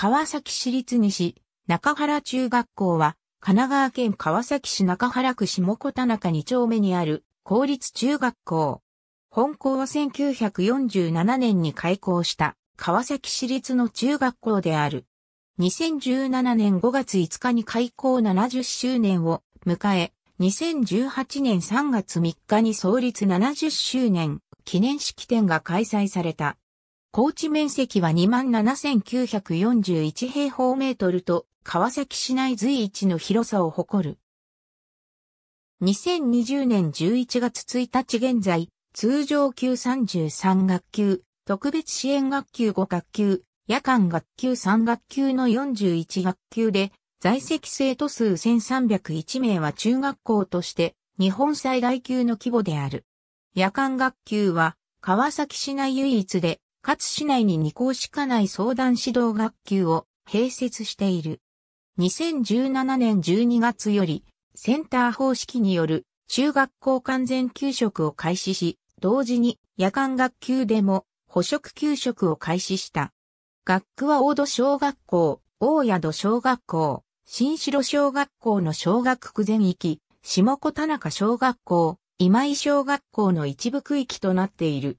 川崎市立西、中原中学校は、神奈川県川崎市中原区下小田中2丁目にある公立中学校。本校は1947年に開校した川崎市立の中学校である。2017年5月5日に開校70周年を迎え、2018年3月3日に創立70周年記念式典が開催された。高地面積は27,941平方メートルと川崎市内随一の広さを誇る。2020年11月1日現在、通常級33学級、特別支援学級5学級、夜間学級3学級の41学級で、在籍生徒数1301名は中学校として日本最大級の規模である。夜間学級は川崎市内唯一で葛市内に2校しかない相談指導学級を併設している。2017年12月より、センター方式による中学校完全給食を開始し、同時に夜間学級でも補食給食を開始した。学区は大戸小学校、大谷戸小学校、新城小学校の小学区全域、下小田中小学校、今井小学校の一部区域となっている。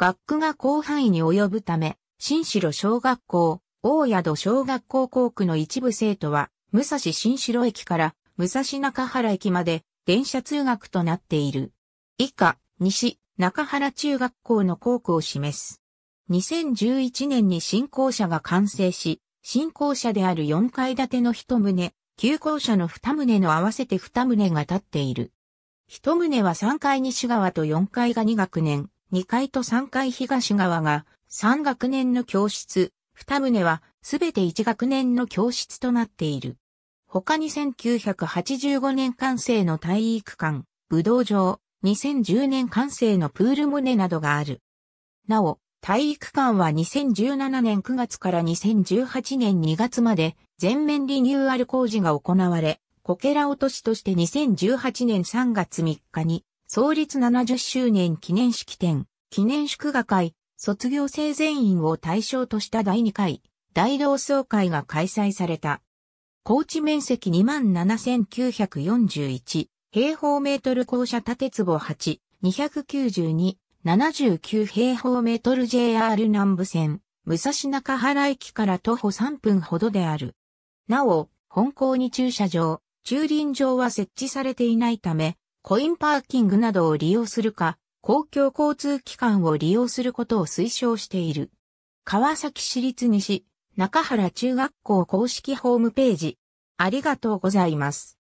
学区が広範囲に及ぶため、新城小学校、大宿小学校校区の一部生徒は、武蔵新城駅から武蔵中原駅まで電車通学となっている。以下、西、中原中学校の校区を示す。2011年に新校舎が完成し、新校舎である4階建ての1棟、旧校舎の2棟の合わせて2棟が建っている。1棟は3階西側と4階が2学年、2階と3階東側が3学年の教室、2棟はすべて1学年の教室となっている。他に1985年完成の体育館、武道場、2010年完成のプール棟などがある。なお、体育館は2017年9月から2018年2月まで全面リニューアル工事が行われ、こけら落としとして2018年3月3日に創立70周年記念式典、記念祝賀会、卒業生全員を対象とした第2回、大同窓会が開催された。高知面積27,941、平方メートル校舎建坪8、292、79平方メートル JR 南部線、武蔵中原駅から徒歩3分ほどである。なお、本校に駐車場、駐輪場は設置されていないため、コインパーキングなどを利用するか、公共交通機関を利用することを推奨している。川崎市立西、中原中学校公式ホームページ。ありがとうございます。